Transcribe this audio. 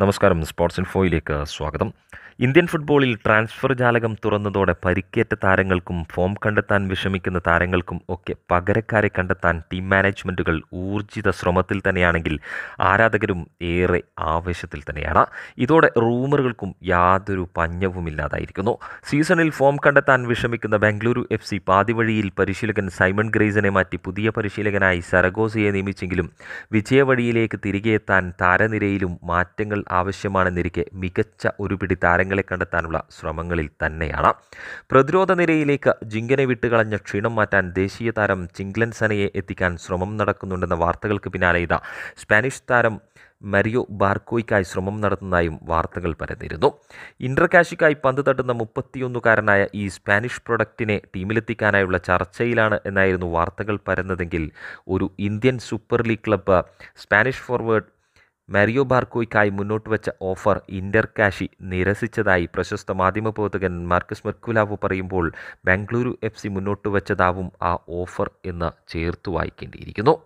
നമസ്കാരം സ്പോർട്സ് ഇൻഫോയിലേക്ക് സ്വാഗതം ഇന്ത്യൻ ഫുട്ബോളിൽ ട്രാൻസ്ഫർ ജാലകം തുറന്നതോടെ പരിക്കേറ്റ താരങ്ങൾക്കും ഫോം കണ്ടെത്താൻ വിഷമിക്കുന്ന താരങ്ങൾക്കും ഒക്കെ പകരക്കാരെ കണ്ടെത്താൻ ടീം മാനേജ്മെൻറ്റുകൾ ഊർജിത ശ്രമത്തിൽ തന്നെയാണെങ്കിൽ ആരാധകരും ഏറെ ആവേശത്തിൽ തന്നെയാണ് ഇതോടെ റൂമറുകൾക്കും യാതൊരു പഞ്ഞവുമില്ലാതായിരിക്കുന്നു സീസണിൽ ഫോം കണ്ടെത്താൻ വിഷമിക്കുന്ന ബംഗളൂരു എഫ് സി പാതിവഴിയിൽ പരിശീലകൻ സൈമൺ ഗ്രേസിനെ മാറ്റി പുതിയ പരിശീലകനായി സരഗോസയെ നിയമിച്ചെങ്കിലും വിജയവഴിയിലേക്ക് തിരികെ എത്താൻ താരനിരയിലും മാറ്റങ്ങൾ ആവശ്യമാണെന്നിരിക്കെ മികച്ച ഒരു പിടി താരങ്ങളെ കണ്ടെത്താനുള്ള ശ്രമങ്ങളിൽ തന്നെയാണ് പ്രതിരോധ നിരയിലേക്ക് ജിങ്കനെ വിട്ടുകളഞ്ഞ ക്ഷീണം മാറ്റാൻ ദേശീയ താരം ചിങ്ലൻസനയെ എത്തിക്കാൻ ശ്രമം നടക്കുന്നുണ്ടെന്ന വാർത്തകൾക്ക് പിന്നാലെ ഇതാ സ്പാനിഷ് താരം മരിയോ ബാർക്കോയ്ക്കായി ശ്രമം നടത്തുന്നതായും വാർത്തകൾ പരന്നിരുന്നു ഇൻ്റർകാഷിക്കായി പന്ത് തട്ടുന്ന മുപ്പത്തിയൊന്നുകാരനായ ഈ സ്പാനിഷ് പ്രൊഡക്റ്റിനെ ടീമിലെത്തിക്കാനായുള്ള ചർച്ചയിലാണ് എന്നായിരുന്നു വാർത്തകൾ പരന്നതെങ്കിൽ ഒരു Indian super league club Spanish forward Mario ബാർക്കോയ്ക്കായി വെച്ച ഓഫർ ഇന്റർകാഷി നിരസിച്ചതായി പ്രശസ്ത മാധ്യമപ്രവർത്തകൻ മാർക്കസ് മെർക്കുലാവോ പറയുമ്പോൾ ബാംഗ്ലൂരു എഫ് സി വെച്ചതാവും ആ ഓഫർ എന്ന് ചേർത്ത് വായിക്കേണ്ടിയിരിക്കുന്നു